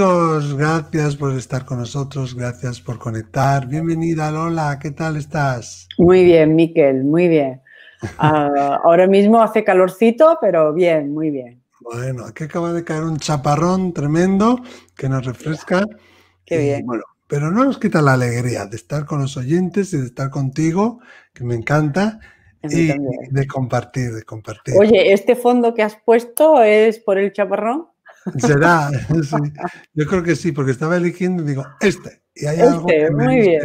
amigos, gracias por estar con nosotros, gracias por conectar. Bienvenida Lola, ¿qué tal estás? Muy bien, Miquel, muy bien. Ah, ahora mismo hace calorcito, pero bien, muy bien. Bueno, aquí acaba de caer un chaparrón tremendo que nos refresca. Qué bien. pero no nos quita la alegría de estar con los oyentes y de estar contigo, que me encanta. Y de compartir, de compartir. Oye, ¿este fondo que has puesto es por el chaparrón? Será, Yo creo que sí, porque estaba eligiendo y digo, este. Y hay este, algo que me muy bien.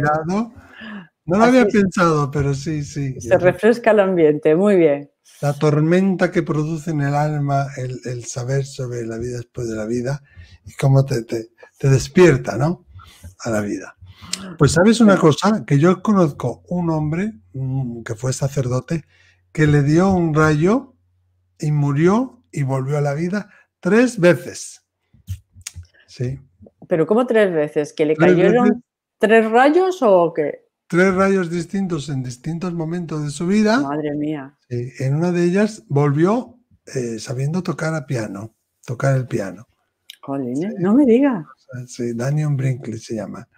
No lo había pensado, pero sí, sí. Se refresca el ambiente, muy bien. La tormenta que produce en el alma el, saber sobre la vida después de la vida y cómo te, te despierta, ¿no? A la vida. Pues sabes una cosa, que yo conozco un hombre que fue sacerdote que le dio un rayo y murió y volvió a la vida tres veces. Sí. ¿Pero cómo tres veces? ¿Que le cayeron tres rayos o qué? Tres rayos distintos en distintos momentos de su vida. Madre mía. en una de ellas volvió eh, sabiendo tocar a piano, tocar el piano. Jolín, no me digas. Sí, Daniel Brinkley se llama.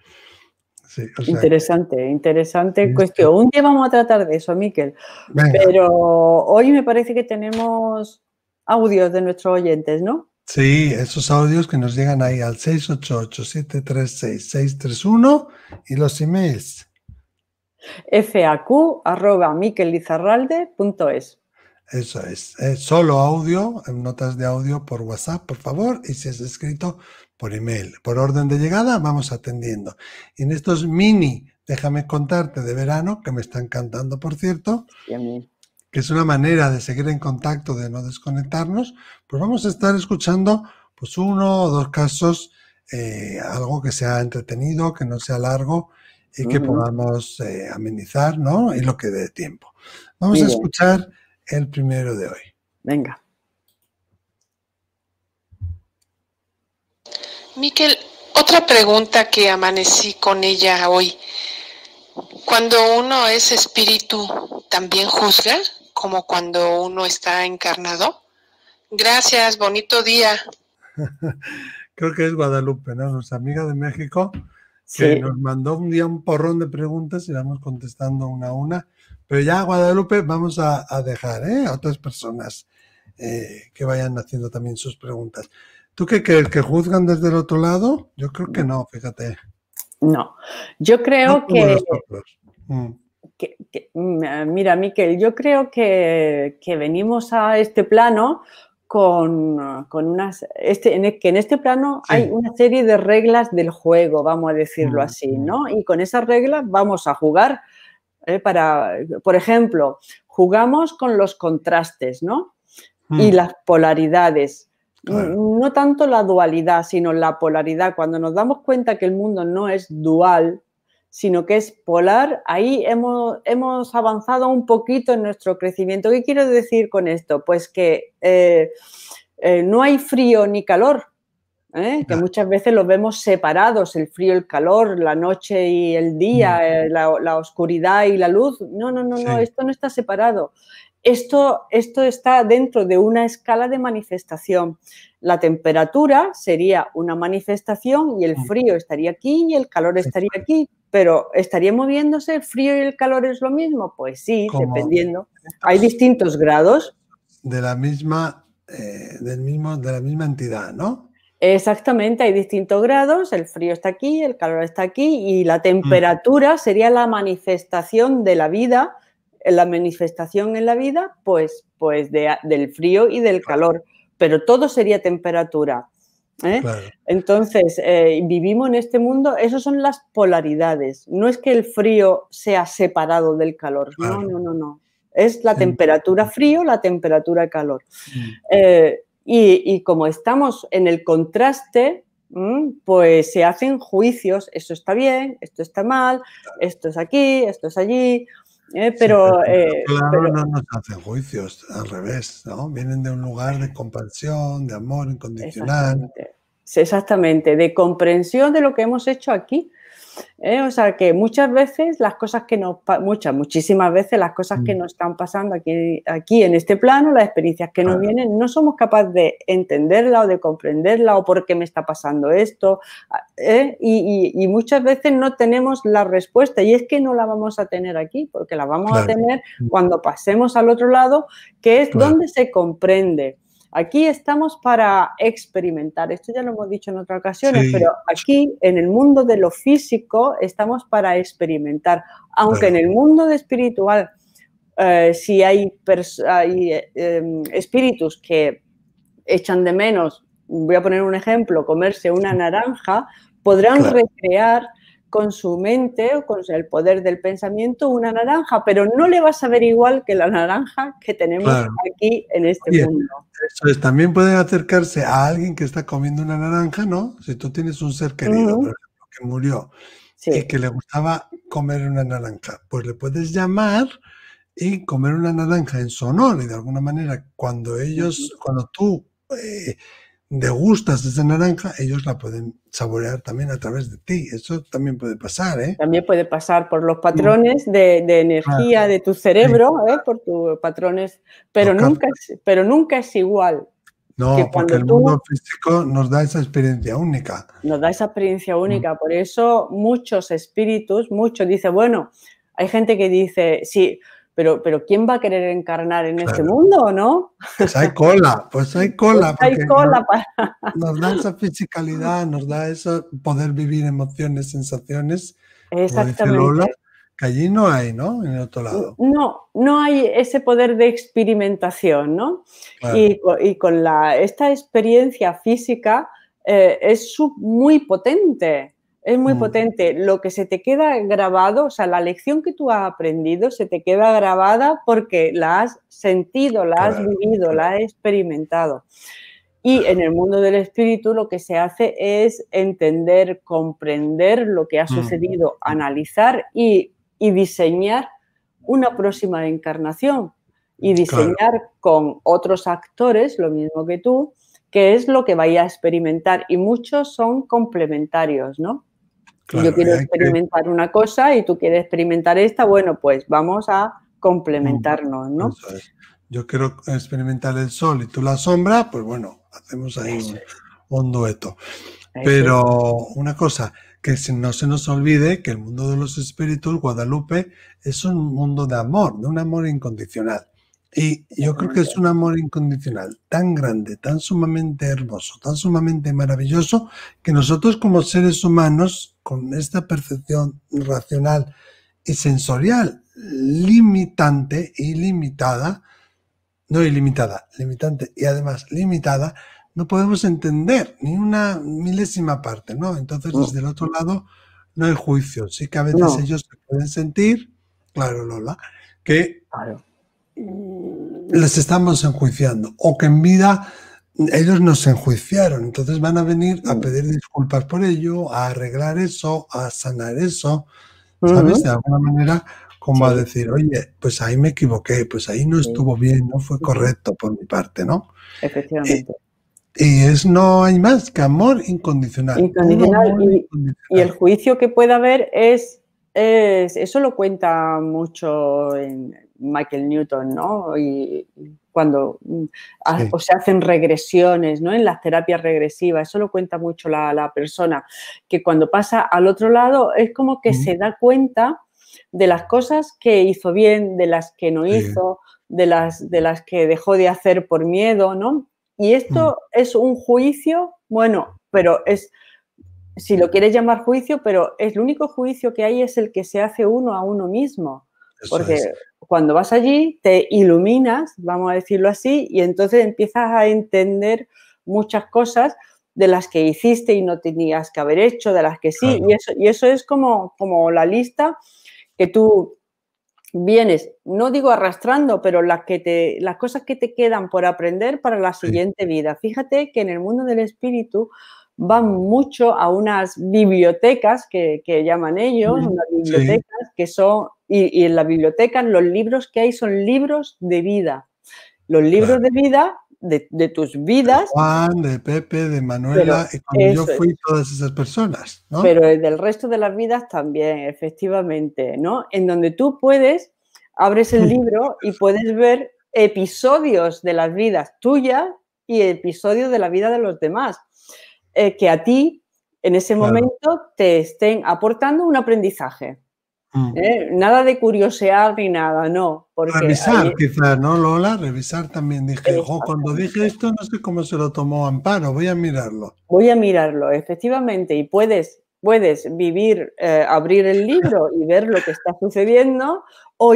Sí, interesante, interesante cuestión. Un día vamos a tratar de eso, Miquel. Pero hoy me parece que tenemos audios de nuestros oyentes, ¿no? Sí, esos audios que nos llegan ahí al 688-736-631 y los emails. faq.miquelizarralde.es Eso es, solo audio, notas de audio por WhatsApp, por favor, y si es escrito, por email. Por orden de llegada vamos atendiendo. Y en estos mini, déjame contarte, de verano, que me están cantando, por cierto, y a mí que es una manera de seguir en contacto, de no desconectarnos, pues vamos a estar escuchando pues uno o dos casos, eh, algo que sea entretenido, que no sea largo y que podamos eh, amenizar, ¿no? Y lo que dé tiempo. Vamos a escuchar el primero de hoy. Venga. Miquel, otra pregunta que amanecí con ella hoy. Cuando uno es espíritu, ¿también juzga? como cuando uno está encarnado. Gracias, bonito día. Creo que es Guadalupe, ¿no? Nuestra amiga de México, que nos mandó un día un porrón de preguntas y vamos contestando una a una. Pero ya, Guadalupe, vamos a, dejar ¿eh? a otras personas eh, que vayan haciendo también sus preguntas. ¿Tú qué crees? ¿Que juzgan desde el otro lado? Yo creo que no, fíjate. No, yo creo que... Mm. Mm, ah, mira, Miquel, yo creo que, venimos a este plano con, ah, unas. Este, en e, que en este plano hay una serie de reglas del juego, vamos a decirlo mm, así, mm. ¿no? Y con esas reglas vamos a jugar. Eh, para, por ejemplo, jugamos con los contrastes, ¿no? Y las polaridades. No tanto la dualidad, sino la polaridad. Cuando nos damos cuenta que el mundo no es dual, sino que es polar. Ahí hemos, avanzado un poquito en nuestro crecimiento. ¿Qué quiero decir con esto? Pues que eh, eh, no hay frío ni calor, ¿eh? que muchas veces los vemos separados, el frío, el calor, la noche y el día, mm. la, oscuridad y la luz. No, no, no, no, esto no está separado. Esto, esto está dentro de una escala de manifestación. La temperatura sería una manifestación y el mm. frío estaría aquí y el calor estaría aquí pero ¿estaría moviéndose el frío y el calor es lo mismo? Pues sí, dependiendo. Hay distintos grados. De la misma, eh, de la misma entidad, ¿no? Exactamente, hay distintos grados, el frío está aquí, el calor está aquí y la mm. temperatura sería la manifestación de la vida, la manifestación en la vida, pues, pues del frío y del calor, pero todo sería temperatura. ¿eh? Entonces, eh, vivimos en este mundo, esas son las polaridades. No es que el frío sea separado del calor, no, no, no, no. Es la temperatura frío, la temperatura calor. Mm. Eh, y, y, como estamos en el contraste, mm, pues se hacen juicios, esto está bien, esto está mal, esto es aquí, esto es allí, eh, pero, eh, claro, no nos hacen juicios, al revés, ¿no? Vienen de un lugar de compasión de amor incondicional. exactamente de comprensión de lo que hemos hecho aquí ¿eh? O sea que muchas veces las cosas que nos, muchas, muchísimas veces las cosas que mm. nos están pasando aquí, en este plano, las experiencias que nos vienen, no somos capaces de entenderla o de comprenderla o por qué me está pasando esto. Ah, ¿eh? Y, muchas veces no tenemos la respuesta y es que no la vamos a tener aquí porque la vamos a tener mm. cuando pasemos al otro lado, que es donde se comprende. Aquí estamos para experimentar. Esto ya lo hemos dicho en otras ocasiones, pero aquí en el mundo de lo físico estamos para experimentar. Aunque en el mundo espiritual, eh, si hay, em, espíritus que echan de menos, voy a poner un ejemplo, comerse una naranja, podrán recrear con su mente o con el poder del pensamiento una naranja, pero no le vas a ver igual que la naranja que tenemos aquí en este mundo. también pueden acercarse a alguien que está comiendo una naranja, ¿no? Si tú tienes un ser querido, por ejemplo, que murió y que le gustaba comer una naranja, pues le puedes llamar y comer una naranja en su honor y de alguna manera cuando ellos, cuando tú... Eh, degustas esa naranja, ellos la pueden saborear también a través de ti. Eso también puede pasar, ¿eh? También puede pasar por los patrones de, energía de tu cerebro, ¿eh? por tus patrones, pero nunca, pero nunca es igual. No, porque el mundo físico nos da esa experiencia única. Nos da esa experiencia mm. única, por eso muchos espíritus, muchos dice, bueno, hay gente que dice, sí, pero, pero ¿quién va a querer encarnar en este mundo, no? Pues hay cola, pues hay cola. hay cola Nos da esa fisicalidad, nos da eso, poder vivir emociones, sensaciones. Exactamente. que allí no hay, ¿no? En el otro lado. No, no hay ese poder de experimentación, ¿no? Y, con la, esta experiencia física eh, es muy potente, es muy mm. potente. Lo que se te queda grabado, o sea, la lección que tú has aprendido se te queda grabada porque la has sentido, la has vivido, la has experimentado. Y en el mundo del espíritu lo que se hace es entender, comprender lo que ha mm, sucedido, mm. analizar y, diseñar una próxima encarnación y diseñar con otros actores, lo mismo que tú, que es lo que vaya a experimentar y muchos son complementarios, ¿no? Yo quiero experimentar una cosa y tú quieres experimentar esta, bueno, pues vamos a complementarnos, ¿no? Yo quiero experimentar el sol y tú la sombra, pues bueno, hacemos ahí un, dueto. Pero una cosa, que no se nos olvide que el mundo de los espíritus, Guadalupe, es un mundo de amor, de un amor incondicional. Y yo creo que es un amor incondicional tan grande, tan sumamente hermoso, tan sumamente maravilloso, que nosotros como seres humanos con esta percepción racional y sensorial limitante y limitada, no ilimitada, limitante y además limitada, no podemos entender ni una milésima parte, ¿no? Entonces, desde el otro lado, no hay juicio. Sí que a veces ellos se pueden sentir, claro, Lola, que les estamos enjuiciando o que en vida ellos nos enjuiciaron, entonces van a venir a pedir disculpas por ello, a arreglar eso, a sanar eso, ¿sabes? De alguna manera, como a decir, oye, pues ahí me equivoqué, pues ahí no estuvo bien, no fue correcto por mi parte, ¿no? Efectivamente. Y, es no hay más que amor incondicional. Incondicional. y, el juicio que pueda haber es, eso lo cuenta mucho en Michael Newton, ¿no? cuando mm, se hacen regresiones, ¿no? En las terapias regresivas, eso lo cuenta mucho la, persona, que cuando pasa al otro lado es como que se da cuenta de las cosas que hizo bien, de las que no hizo, de las, de las que dejó de hacer por miedo, ¿no? Y esto mm. es un juicio, bueno, pero es, si lo quieres llamar juicio, pero es el único juicio que hay es el que se hace uno a uno mismo porque cuando vas allí te iluminas, vamos a decirlo así, y entonces empiezas a entender muchas cosas de las que hiciste y no tenías que haber hecho, de las que sí, y, eso, es como, como la lista que tú vienes, no digo arrastrando, pero las, que te, las cosas que te quedan por aprender para la siguiente vida. Fíjate que en el mundo del espíritu van mucho a unas bibliotecas que, llaman ellos, mm, unas bibliotecas que son y, en la biblioteca, los libros que hay son libros de vida. Los libros de vida de, tus vidas. De Juan, de Pepe, de Manuela, yo fui todas esas personas. Pero del resto de las vidas también, efectivamente, ¿no? En donde tú puedes, abres el libro y puedes ver episodios de las vidas tuyas y episodios de la vida de los demás, eh, que a ti en ese momento te estén aportando un aprendizaje. Mm. ¿Eh? Nada de curiosear ni nada, no. revisar, quizás, ¿no, Lola? Revisar también. Dije, cuando dije esto, no sé cómo se lo tomó Amparo, voy a mirarlo. Voy a mirarlo, efectivamente, y puedes, puedes vivir, eh, abrir el libro y ver lo que está sucediendo, o,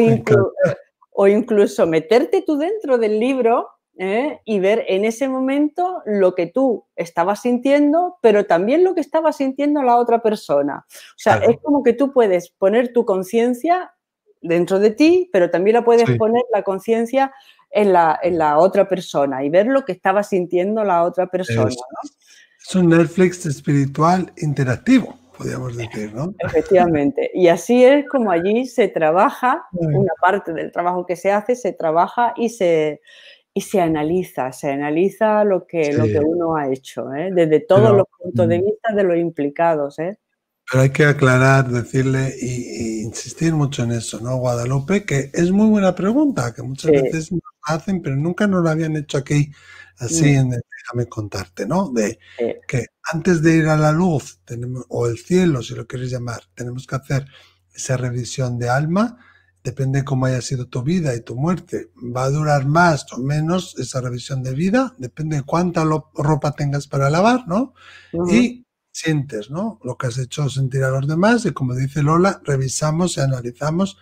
o incluso meterte tú dentro del libro ¿eh? y ver en ese momento lo que tú estabas sintiendo, pero también lo que estaba sintiendo la otra persona. O sea, es como que tú puedes poner tu conciencia dentro de ti, pero también la puedes poner la conciencia en la, en la, otra persona y ver lo que estaba sintiendo la otra persona. es un Netflix espiritual interactivo podríamos eh, decir, ¿no? Efectivamente. Y así es como allí se trabaja, una parte del trabajo que se hace se trabaja y se, y se analiza, se analiza lo que, lo que uno ha hecho, ¿eh? desde todos los puntos de mm. vista de los implicados. ¿eh? Pero hay que aclarar, decirle y, insistir mucho en eso, ¿no, Guadalupe? Que es muy buena pregunta, que muchas veces nos hacen, pero nunca nos la habían hecho aquí, así, mm. en el, déjame contarte, ¿no? De que antes de ir a la luz, tenemos, o el cielo, si lo quieres llamar, tenemos que hacer esa revisión de alma, depende cómo haya sido tu vida y tu muerte. Va a durar más o menos esa revisión de vida, depende cuánta ropa tengas para lavar, ¿no? Y sientes, ¿no? Lo que has hecho sentir a los demás y como dice Lola, revisamos y analizamos.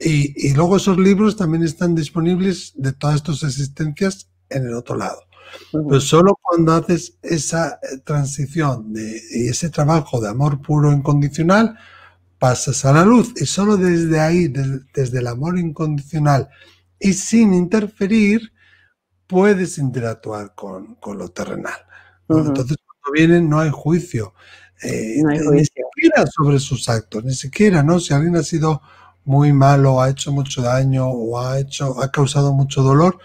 Y, luego esos libros también están disponibles de todas tus existencias en el otro lado. Pero solo cuando haces esa eh, transición de, y ese trabajo de amor puro incondicional, pasas a la luz y solo desde ahí, desde el amor incondicional y sin interferir, puedes interactuar con, lo terrenal. Entonces, cuando vienen, no hay juicio. Eh, ni siquiera sobre sus actos, ni siquiera, ¿no? Si alguien ha sido muy malo, ha hecho mucho daño o ha, hecho, ha causado mucho dolor,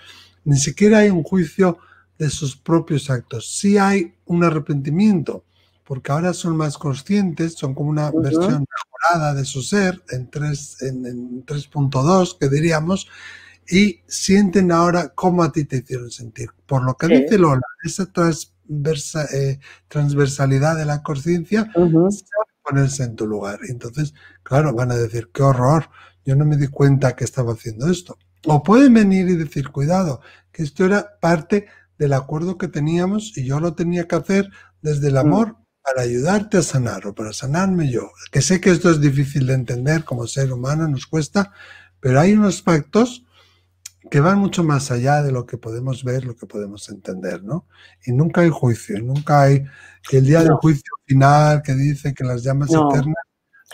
ni siquiera hay un juicio de sus propios actos. si hay un arrepentimiento, porque ahora son más conscientes, son como una versión mejorada de su ser en 3.2, en, que diríamos, y sienten ahora cómo a ti te hicieron sentir. Por lo que dice Lola, esa eh, transversalidad de la conciencia ponerse en tu lugar. Entonces, claro, van a decir, qué horror, yo no me di cuenta que estaba haciendo esto. O pueden venir y decir, cuidado, que esto era parte del acuerdo que teníamos y yo lo tenía que hacer desde el mm. amor para ayudarte a sanar o para sanarme yo. Que sé que esto es difícil de entender como ser humano, nos cuesta, pero hay unos pactos que van mucho más allá de lo que podemos ver, lo que podemos entender, ¿no? Y nunca hay juicio, nunca hay el día del juicio final que dice que las llamas eternas.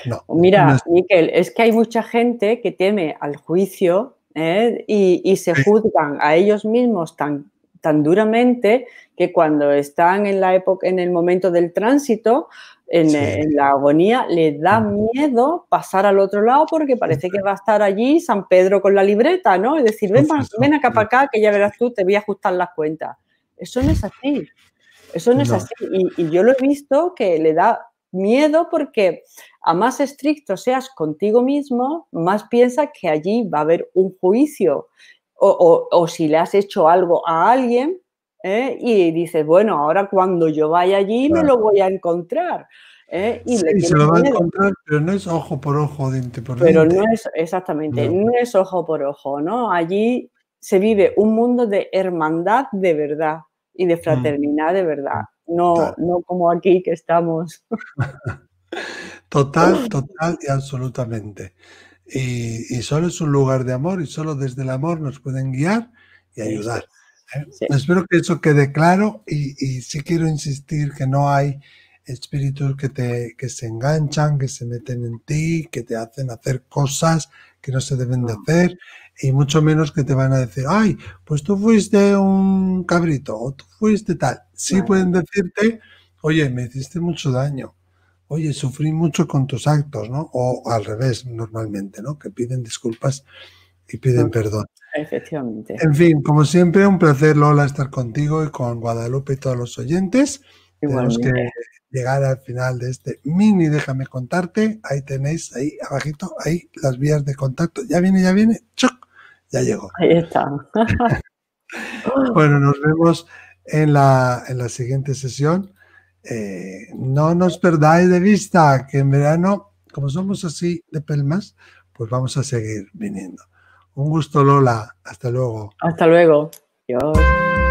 No. Mira, Miquel, es que hay mucha gente que teme al juicio ¿eh? y, y, se juzgan a ellos mismos tan, tan duramente que cuando están en la época, en el momento del tránsito, en, la agonía, le da mm. miedo pasar al otro lado porque parece que va a estar allí San Pedro con la libreta, ¿no? Y decir, ven, acá para acá, que ya verás tú, te voy a ajustar las cuentas. Eso no es así. Eso no, es así. Y, y yo lo he visto que le da miedo porque a más estricto seas contigo mismo, más piensas que allí va a haber un juicio o, si le has hecho algo a alguien ¿eh? y dices, bueno, ahora cuando yo vaya allí me lo voy a encontrar. ¿eh? Y sí, se lo va a encontrar, pero no es ojo por ojo, dente por dente. Pero no es, exactamente, no. es ojo por ojo, ¿no? Allí se vive un mundo de hermandad de verdad y de mm. fraternidad de verdad, no, no como aquí que estamos. Total, total y absolutamente y, solo es un lugar de amor y solo desde el amor nos pueden guiar y ayudar. ¿eh? Espero que eso quede claro y, y, sí quiero insistir que no hay espíritus que, te, que se enganchan, que se meten en ti, que te hacen hacer cosas que no se deben de hacer y mucho menos que te van a decir, ay, pues tú fuiste un cabrito o tú fuiste tal. Sí pueden decirte, oye, me hiciste mucho daño oye, sufrí mucho con tus actos, ¿no? O al revés, normalmente, ¿no? Que piden disculpas y piden perdón. Efectivamente. En fin, como siempre, un placer, Lola, estar contigo y con Guadalupe y todos los oyentes. Tenemos que llegar al final de este mini Déjame contarte. Ahí tenéis, ahí abajito, ahí las vías de contacto. Ya viene, ya viene, choc, ya llegó. Ahí está. bueno, nos vemos en la, en la siguiente sesión no nos perdáis de vista que en verano, como somos así de pelmas, pues vamos a seguir viniendo. Un gusto, Lola. Hasta luego. Hasta luego. Adiós.